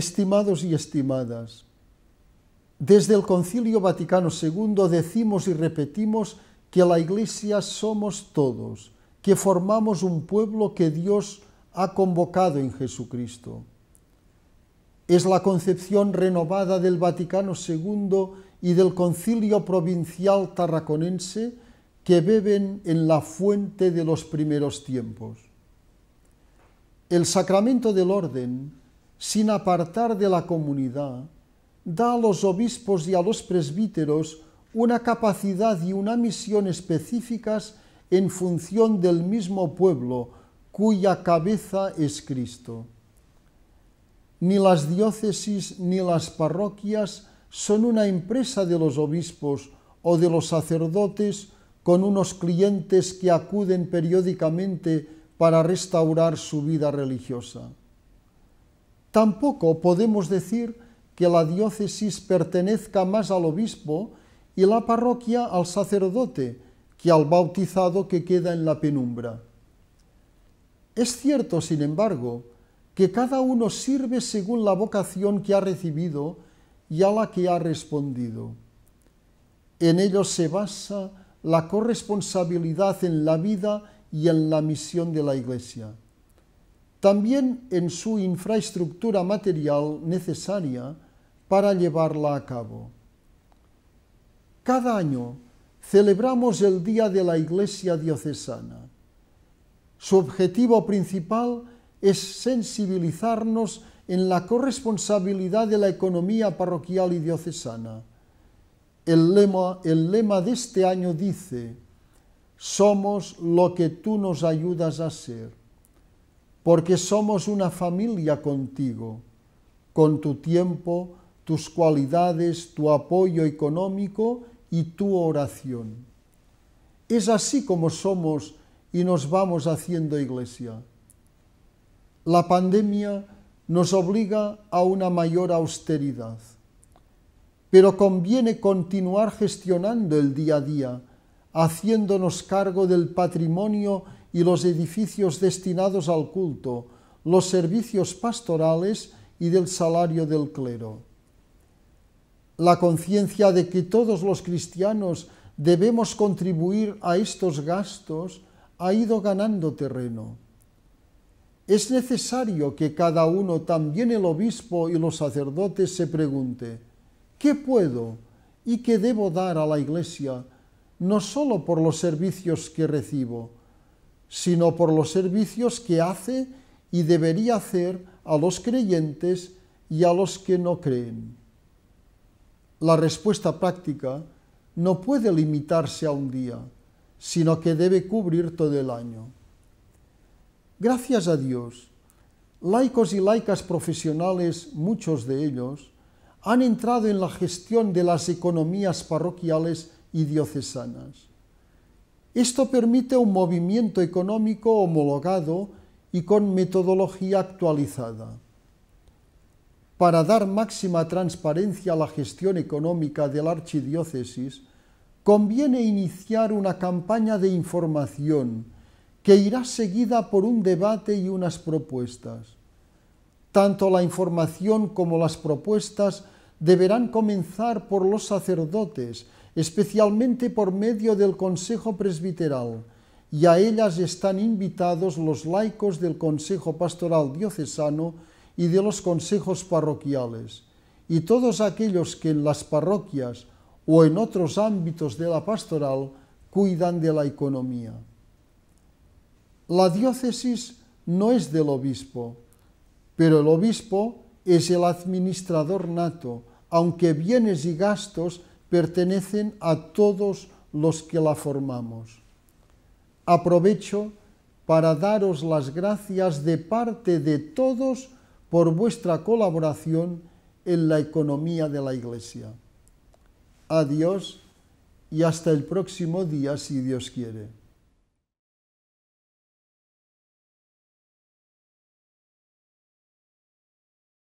Estimados y estimadas, desde el Concilio Vaticano II decimos y repetimos que la Iglesia somos todos, que formamos un pueblo que Dios ha convocado en Jesucristo. Es la concepción renovada del Vaticano II y del Concilio Provincial Tarraconense que beben en la fuente de los primeros tiempos. El sacramento del orden sin apartar de la comunidad, da a los obispos y a los presbíteros una capacidad y una misión específicas en función del mismo pueblo cuya cabeza es Cristo. Ni las diócesis ni las parroquias son una empresa de los obispos o de los sacerdotes con unos clientes que acuden periódicamente para restaurar su vida religiosa. Tampoco podemos decir que la diócesis pertenezca más al obispo y la parroquia al sacerdote que al bautizado que queda en la penumbra. Es cierto, sin embargo, que cada uno sirve según la vocación que ha recibido y a la que ha respondido. En ello se basa la corresponsabilidad en la vida y en la misión de la Iglesia también en su infraestructura material necesaria para llevarla a cabo. Cada año celebramos el Día de la Iglesia Diocesana. Su objetivo principal es sensibilizarnos en la corresponsabilidad de la economía parroquial y diocesana. El lema, el lema de este año dice, somos lo que tú nos ayudas a ser porque somos una familia contigo, con tu tiempo, tus cualidades, tu apoyo económico y tu oración. Es así como somos y nos vamos haciendo iglesia. La pandemia nos obliga a una mayor austeridad, pero conviene continuar gestionando el día a día, haciéndonos cargo del patrimonio y los edificios destinados al culto, los servicios pastorales y del salario del clero. La conciencia de que todos los cristianos debemos contribuir a estos gastos ha ido ganando terreno. Es necesario que cada uno, también el obispo y los sacerdotes, se pregunte, ¿qué puedo y qué debo dar a la Iglesia, no solo por los servicios que recibo, sino por los servicios que hace y debería hacer a los creyentes y a los que no creen. La respuesta práctica no puede limitarse a un día, sino que debe cubrir todo el año. Gracias a Dios, laicos y laicas profesionales, muchos de ellos, han entrado en la gestión de las economías parroquiales y diocesanas. Esto permite un movimiento económico homologado y con metodología actualizada. Para dar máxima transparencia a la gestión económica de la archidiócesis, conviene iniciar una campaña de información que irá seguida por un debate y unas propuestas. Tanto la información como las propuestas deberán comenzar por los sacerdotes, especialmente por medio del Consejo Presbiteral, y a ellas están invitados los laicos del Consejo Pastoral Diocesano y de los consejos parroquiales, y todos aquellos que en las parroquias o en otros ámbitos de la pastoral cuidan de la economía. La diócesis no es del obispo, pero el obispo es el administrador nato, aunque bienes y gastos pertenecen a todos los que la formamos. Aprovecho para daros las gracias de parte de todos por vuestra colaboración en la economía de la Iglesia. Adiós y hasta el próximo día si Dios quiere.